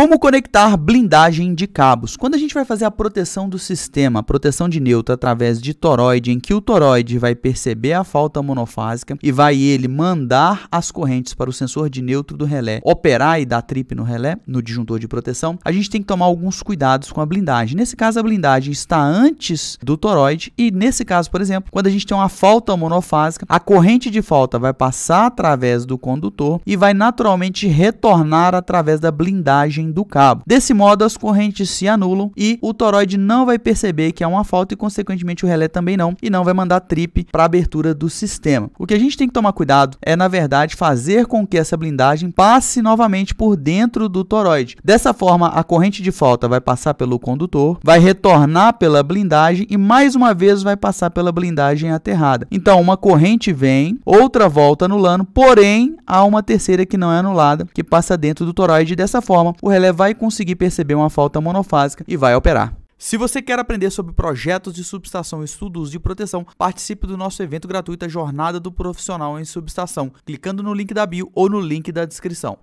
Como conectar blindagem de cabos? Quando a gente vai fazer a proteção do sistema, a proteção de neutro através de toroide, em que o toroide vai perceber a falta monofásica e vai ele mandar as correntes para o sensor de neutro do relé operar e dar trip no relé, no disjuntor de proteção, a gente tem que tomar alguns cuidados com a blindagem. Nesse caso, a blindagem está antes do toroide e nesse caso, por exemplo, quando a gente tem uma falta monofásica, a corrente de falta vai passar através do condutor e vai naturalmente retornar através da blindagem do cabo. Desse modo, as correntes se anulam e o toroide não vai perceber que há é uma falta e, consequentemente, o relé também não, e não vai mandar trip para a abertura do sistema. O que a gente tem que tomar cuidado é, na verdade, fazer com que essa blindagem passe novamente por dentro do toroide. Dessa forma, a corrente de falta vai passar pelo condutor, vai retornar pela blindagem e mais uma vez vai passar pela blindagem aterrada. Então, uma corrente vem, outra volta anulando, porém há uma terceira que não é anulada, que passa dentro do toroide. Dessa forma, o relé ela vai conseguir perceber uma falta monofásica e vai operar. Se você quer aprender sobre projetos de subestação e estudos de proteção, participe do nosso evento gratuito a Jornada do Profissional em Subestação, clicando no link da bio ou no link da descrição.